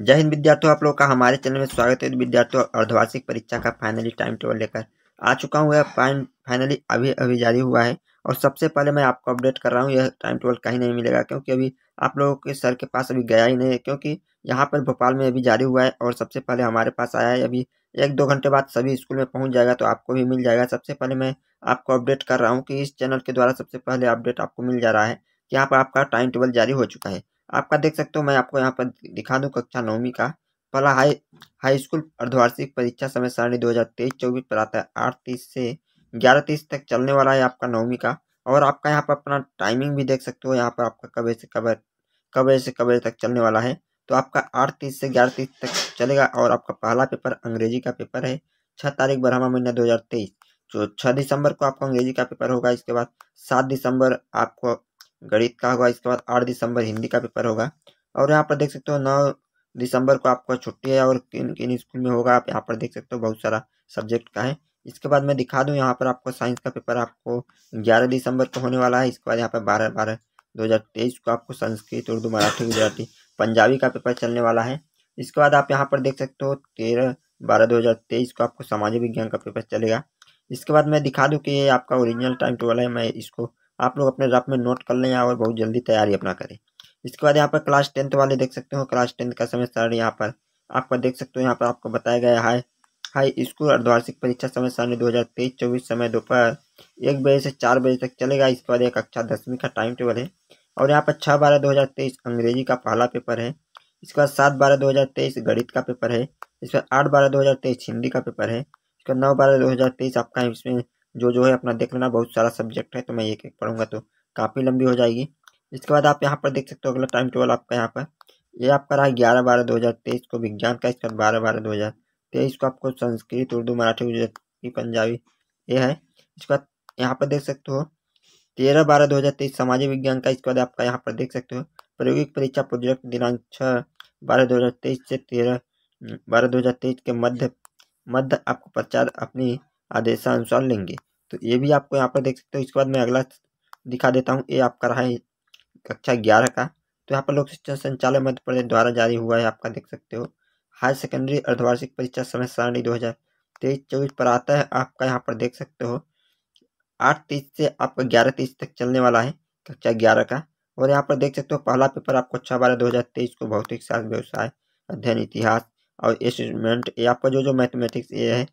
जय हिंद विद्यार्थियों आप लोग का हमारे चैनल में स्वागत है विद्यार्थियों अर्धवार्षिक परीक्षा का फाइनली टाइम टेबल लेकर आ चुका हूँ यह फाइन फाइनली अभी अभी जारी हुआ है और सबसे पहले मैं आपको अपडेट कर रहा हूँ यह टाइम टेबल कहीं नहीं मिलेगा क्योंकि अभी आप लोगों के सर के पास अभी गया ही नहीं है क्योंकि यहाँ पर भोपाल में अभी जारी हुआ है और सबसे पहले हमारे पास आया है अभी एक दो घंटे बाद सभी स्कूल में पहुँच जाएगा तो आपको भी मिल जाएगा सबसे पहले मैं आपको अपडेट कर रहा हूँ कि इस चैनल के द्वारा सबसे पहले अपडेट आपको मिल जा रहा है कि यहाँ पर आपका टाइम टेबल जारी हो चुका है आपका देख सकते हो मैं आपको यहाँ पर दिखा दूँ कक्षा नौवीं का पहला हाई हाई स्कूल अर्धवार्षिक परीक्षा समय सारणी दो हज़ार तेईस चौबीस पर आता है आठ तीस से ग्यारह तीस तक चलने वाला है आपका नौवीं का और आपका यहाँ पर अपना टाइमिंग भी देख सकते हो यहाँ पर आपका कब से कब कब से कब तक चलने वाला है तो आपका आठ तीस से ग्यारह तीस तक चलेगा और आपका पहला पेपर अंग्रेजी का पेपर है छः तारीख बरहमा महीना दो हज़ार तेईस तो छः दिसंबर को आपको अंग्रेजी का पेपर होगा इसके बाद सात दिसंबर आपको गणित का होगा इसके बाद आठ दिसंबर हिंदी का पेपर होगा और यहाँ पर देख सकते हो नौ दिसंबर को आपका छुट्टी है और किन किन स्कूल में होगा आप यहाँ पर देख सकते हो बहुत सारा सब्जेक्ट का है इसके बाद मैं दिखा दूँ यहाँ पर आपको साइंस का पेपर आपको ग्यारह दिसंबर को होने वाला है इसके बाद यहाँ पर बारह बारह दो हज़ार तेईस को आपको संस्कृत उर्दू मराठी गुजराती पंजाबी का पेपर चलने वाला है इसके बाद आप यहाँ पर देख सकते हो तेरह बारह दो हज़ार तेईस को आपको सामाजिक विज्ञान का पेपर चलेगा इसके बाद मैं दिखा दूँ कि ये आपका ओरिजिनल टाइम टेबल है मैं इसको आप लोग अपने रफ में नोट कर लें और बहुत जल्दी तैयारी अपना करें इसके बाद यहाँ पर क्लास टेंथ वाले देख सकते हो क्लास टेंथ का समय सारण यहाँ पर आपका देख सकते हो यहाँ पर आपको बताया गया है हाई स्कूल अर्धवार्षिक परीक्षा समय सारणी दो हज़ार तेईस चौबीस समय दोपहर एक बजे से चार बजे तक चलेगा इसके बाद एक कक्षा दसवीं का टाइम टेबल है और यहाँ पर छः बारह दो हज़ार तेईस अंग्रेजी का पहला पेपर है इसके बाद सात बारह दो हज़ार तेईस गणित का पेपर है इसके बाद आठ बारह दो हज़ार तेईस हिंदी का पेपर है इसके बाद नौ बारह दो हज़ार तेईस आपका इसमें जो जो है अपना देख लेना बहुत सारा सब्जेक्ट है तो मैं एक एक पढ़ूंगा तो काफ़ी लंबी हो जाएगी इसके बाद आप यहाँ पर देख सकते हो अगला टाइम टेबल आपका यहाँ पर ये आपका रहा ग्यारह बारह दो हज़ार तेईस को विज्ञान का इसके बाद बारह बारह दो हज़ार तेईस को आपको संस्कृत उर्दू मराठी गुजराती पंजाबी ये है इसके बाद यहाँ पर देख सकते हो तेरह बारह दो हज़ार तेईस सामाजिक विज्ञान का इसके बाद आपका यहाँ पर देख सकते हो प्रायोगिक परीक्षा प्रोजेक्ट दिनांक छः बारह दो हज़ार तेईस से तेरह बारह दो हज़ार तेईस के मध्य मध्य आपको प्रचार अपनी आदेशानुसार लेंगे तो ये भी आपको यहाँ पर देख सकते हो इसके बाद मैं अगला दिखा देता हूँ ये आपका रहा है कक्षा ग्यारह का तो यहाँ पर लोक शिक्षण संचालन मध्य प्रदेश द्वारा जारी हुआ है आपका देख सकते हो हायर सेकेंडरी अर्धवार्षिक परीक्षा समय सारणी दो हज़ार तेईस चौबीस पर आता है आपका यहाँ पर देख सकते हो आठ तीस से आपका ग्यारह तीस तक चलने वाला है कक्षा ग्यारह का और यहाँ पर देख सकते हो पहला पेपर आपको छः बारह दो हज़ार तेईस को भौतिक शास्त्र व्यवसाय अध्ययन इतिहास और एसमेंट ये आपका जो जो मैथमेटिक्स ये है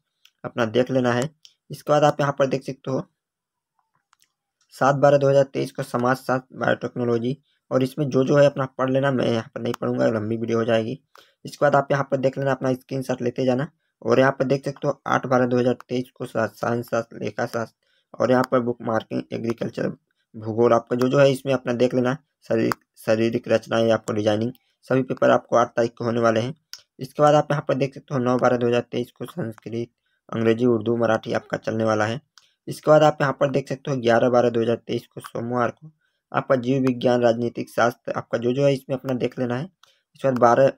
अपना देख लेना है इसके बाद आप यहाँ पर देख सकते हो सात बारह दो हज़ार तेईस को समाज शास्त्र बायोटेक्नोलॉजी और इसमें जो जो है अपना पढ़ लेना मैं यहाँ पर नहीं पढ़ूंगा लंबी वीडियो हो जाएगी इसके बाद आप यहाँ पर देख लेना अपना स्क्रीन शॉट लेते जाना और यहाँ पर देख सकते हो आठ बारह दो हज़ार तेईस को साइंस शास्त्र लेखा शास्त्र और यहाँ पर बुक मार्किंग एग्रीकल्चर भूगोल आपका जो जो है इसमें अपना देख लेना शरीर शारीरिक रचना या आपको डिजाइनिंग सभी पेपर आपको आठ तारीख को होने वाले हैं इसके बाद आप यहाँ पर देख सकते हो नौ बारह दो हज़ार तेईस को संस्कृत अंग्रेजी उर्दू मराठी आपका चलने वाला है इसके बाद आप यहाँ पर देख सकते हो ग्यारह बारह दो हज़ार तेईस को सोमवार को आपका जीव विज्ञान राजनीतिक शास्त्र आपका जो जो है इसमें अपना देख लेना है इसके बाद बारह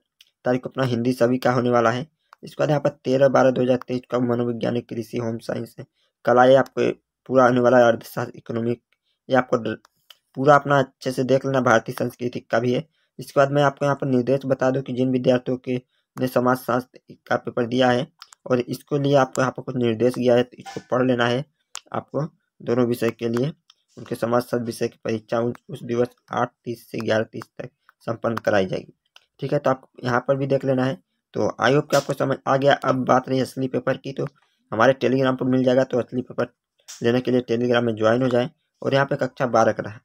तारीख को अपना हिंदी सभी का होने वाला है इसके बाद यहाँ पर तेरह बारह दो हज़ार तेईस का मनोविज्ञानिक कृषि होम साइंस है कला ये आपको पूरा होने वाला है अर्थशास्त्र इकोनॉमिक ये आपको पूरा अपना अच्छे से देख लेना भारतीय संस्कृति का भी है इसके बाद मैं आपको यहाँ पर निर्देश बता दूँ कि जिन विद्यार्थियों के ने समाज शास्त्र का पेपर दिया है और इसको लिए आपको यहाँ पर कुछ निर्देश दिया है तो इसको पढ़ लेना है आपको दोनों विषय के लिए उनके समाज विषय की परीक्षा उस दिवस आठ तीस से ग्यारह तीस तक संपन्न कराई जाएगी ठीक है तो आप यहाँ पर भी देख लेना है तो आई होप कि आपको समझ आ गया अब बात रही असली पेपर की तो हमारे टेलीग्राम पर मिल जाएगा तो असली पेपर लेने के लिए टेलीग्राम में ज्वाइन हो जाए और यहाँ पर कक्षा बारह का रहा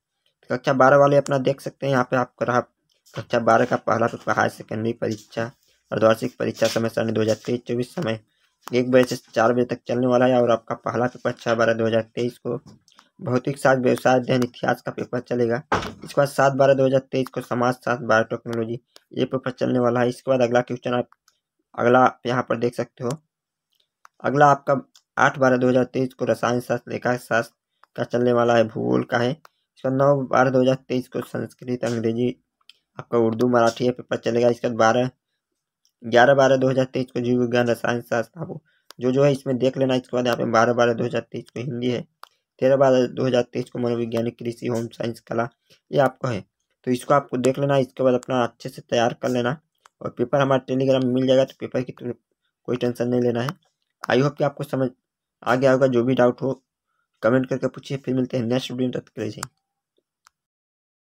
तो कक्षा बारह वाले अपना देख सकते हैं यहाँ पर आपका रहा कक्षा बारह का पहला पेपर हायर सेकेंडरी परीक्षा अर्धवार्षिक परीक्षा समय सारणी दो हज़ार तेईस चौबीस समय एक बजे से चार बजे तक चलने वाला है और आपका पहला पेपर छः बारह दो हज़ार तेईस को भौतिक शास्त्र व्यवसाय अध्ययन इतिहास का पेपर चलेगा इसके बाद सात बारह दो हज़ार तेईस को समाज शास्त्र बायो टेक्नोलॉजी ये पेपर चलने वाला है इसके बाद अगला क्वेश्चन आप अगला आप यहाँ पर देख सकते हो अगला आपका आठ बारह दो हज़ार तेईस को रसायन शास्त्र लेखा शास्त्र का चलने वाला है भूगोल का है इसके बाद नौ बारह दो हज़ार तेईस को संस्कृत अंग्रेजी आपका उर्दू मराठी पेपर चलेगा इसके बाद बारह ग्यारह बारह दो हज़ार तेईस को जीव विज्ञान रसायन शास्त्र आपको जो जो है इसमें देख लेना इसके बाद यहाँ पे बारह बारह दो हज़ार तेईस को हिंदी है तेरह बारह दो हज़ार तेईस को मनोविज्ञानिक कृषि होम साइंस कला ये आपको है तो इसको आपको देख लेना इसके बाद अपना अच्छे से तैयार कर लेना और पेपर हमारे टेलीग्राम में मिल जाएगा तो पेपर की तो कोई टेंशन नहीं लेना है आई होप कि आपको समझ आ गया होगा जो भी डाउट हो कमेंट करके पूछिए फिर मिलते हैं नेक्स्ट वीडियो तक के लिए